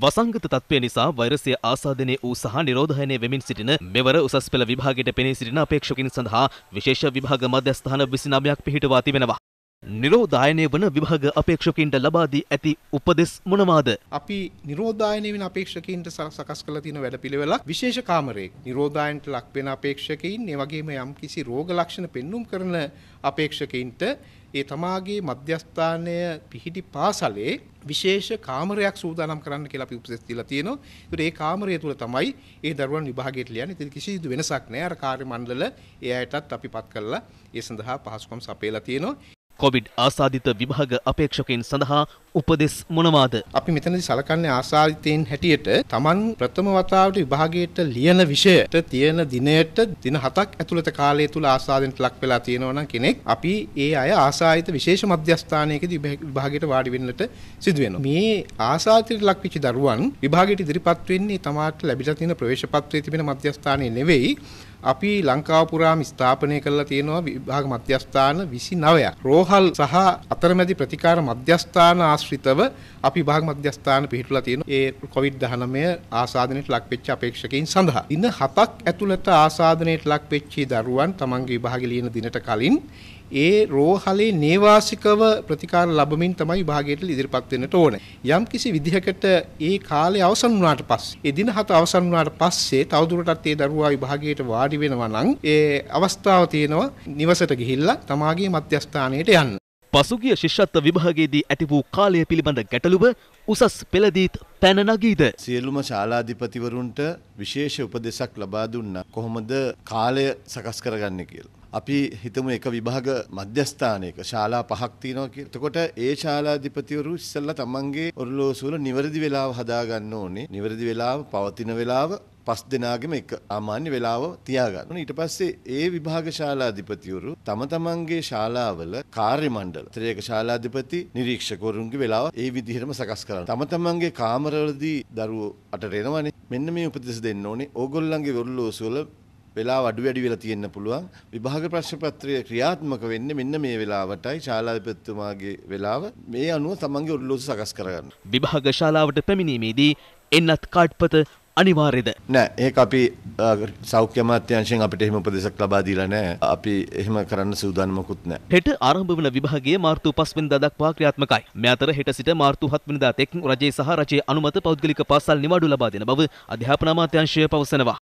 වසංගත තත්ත්වය නිසා වෛරසය ආසාදනය වූ සහ නිරෝධහයනය වෙමින් සිටින මෙවර උසස් පෙළ විභාගයට පෙනී සිටින අපේක්ෂකින් සඳහා විශේෂ විභාග මධ්‍යස්ථාන විසිනාමයක් පිහිටවා තිබෙනවා. නිරෝධායනය වන විභාග අපේක්ෂකින්ට ලබාදී ඇති උපදෙස් මොනවාද. අපි නිරෝධායනය වෙන අපේක්ෂකින්ට සකස් කළ තියෙන වැඩපිළිවෙලක් විශේෂ කාමරේ නිරෝධායනට ලක්වෙන අපේක්ෂකයින් ඒ වගේම යම් කිසි රෝග ලක්ෂණ පෙන්눔 කරන අපේක්ෂකයින්ට ඒ තමාගේ මධ්‍යස්ථානය පිහිටි පාසලේ විශේෂ කාමරයක් සූදානම් කරන්න කියලා අපි උපදෙස් දීලා තියෙනවා. ඒකට ඒ කාමරය තුල තමයි ඒ දරුවන් විභාගයට ලියන්නේ. ඉතින් කිසිදු වෙනසක් නැහැ. අර කාර්ය මණ්ඩල ඒ අයටත් අපි පත් කරලා ඒ සඳහා පහසුකම් සපයලා තියෙනවා. කොවිඩ් ආසාධිත විභාග අපේක්ෂකයන් සඳහා උපදෙස් මොනවාද? අපි මෙතනදී සලකන්නේ ආසාධිතයින් හැටියට Taman ප්‍රථම වතාවට විභාගයට ලියන විෂයට තියෙන දිනයට දින 7ක් ඇතුළත කාලය තුල ආසාදෙන්ට ලක් වෙලා තියෙනවා කෙනෙක් අපි ඒ අය ආසාධිත විශේෂ මධ්‍යස්ථානයකදී විභාගයට වාඩි වෙන්නට සිදු වෙනවා. මේ ආසාධිතට ලක් වෙච්ච දරුවන් විභාගයට ඉදිරිපත් වෙන්නේ තමාට ලැබිලා තියෙන ප්‍රවේශපත්‍රයේ තිබෙන මධ්‍යස්ථානයේ නෙවෙයි අපි ලංකාව පුරාම ස්ථාපනය කරලා තියෙනවා විභාග මධ්‍යස්ථාන 29ක්. රෝහල් සහ අතරමැදි ප්‍රතිකාර මධ්‍යස්ථාන ආශ්‍රිතව අපි විභාග මධ්‍යස්ථාන පිහිටලා තියෙනවා. ඒ COVID-19 ආසාදනයට ලක්වෙච්ච අපේක්ෂකයින් සඳහා. දින 7ක් ඇතුළත ආසාදනයට ලක්වෙච්ච දරුවන් තමන්ගේ විභාගෙ ලියන දිනට කලින් ඒ රෝහලේ නේවාසිකව ප්‍රතිකාර ලැබමින් තමයි විභාගයට ඉදිරිපත් වෙන්නට ඕනේ. යම් කිසි විදිහකට ඒ කාලය අවසන් වුණාට පස්සේ, ඒ දින හත අවසන් වුණාට පස්සේ තවදුරටත් ඒ දරුවා විභාගයට වාඩි වෙනවා නම් ඒ අවස්ථාව තියෙනවා නිවසට ගිහිල්ලා තමාගේ මධ්‍යස්ථානයට යන්න. පසුගිය ශිෂ්‍යත්ව විභාගයේදී ඇති වූ කාලය පිළිබඳ ගැටලුව උසස් පෙළදීත් පැන නගීද. සියලුම ශාලාධිපතිවරුන්ට විශේෂ උපදෙසක් ලබා දුන්නා. කොහොමද කාලය සකස් කරගන්නේ කියලා. අපි හිතමු එක විභාග මධ්‍යස්ථානයක ශාලා පහක් තියෙනවා කියලා. එතකොට ඒ ශාලාධිපතිවරු ඉස්සෙල්ලා තමන්ගේ ඔරලෝසු වල නිවැරදි වෙලාව හදා ගන්න ඕනේ. නිවැරදි වෙලාව, පවතින වෙලාව, පස් දෙනාගෙම එක ආමාන්‍ය වෙලාව තියාගන්න. ඊට පස්සේ ඒ විභාග ශාලාධිපතිවරු තම තමන්ගේ ශාලාවල කාර්ය මණ්ඩල, ත්‍රේක ශාලාධිපති, නිරීක්ෂකවරුන්ගේ වෙලාව ඒ විදිහටම සකස් කරනවා. තම තමන්ගේ කාමරවලදී දරුවෝ අටට එනවනේ. මෙන්න මේ උපදෙස් දෙන්න ඕනේ. ඕගොල්ලන්ගේ වරුලෝසු වල වෙලාව අඩු වැඩි වෙලා තියෙන්න පුළුවන්. විභාග ප්‍රශ්න පත්‍රය ක්‍රියාත්මක වෙන්නේ මෙන්න මේ වෙලාවටයි ශාලාධිපතිතුමාගේ වෙලාව මේ අනුව තමන්ගේ ඔරලෝසු සකස් කරගන්න. විභාග ශාලාවට පැමිණීමේදී එන්නත් කාඩ්පත අනිවාර්යද නෑ ඒක අපි සෞඛ්‍ය අමාත්‍යාංශයෙන් අපිට එහෙම උපදෙසක් ලබා දීලා නෑ අපි එහෙම කරන්න සූදානමකුත් නෑ හෙට ආරම්භ වන විභාගයේ මාර්තු 5 වෙනිදා දක්වා ක්‍රියාත්මකයි මේ අතර හෙට සිට මාර්තු 7 වෙනිදා තෙක් රජයේ සහ රජයේ අනුමත පෞද්ගලික පාසල් නිවාඩු ලබා දෙන බව අධ්‍යාපන අමාත්‍යාංශය පවසනවා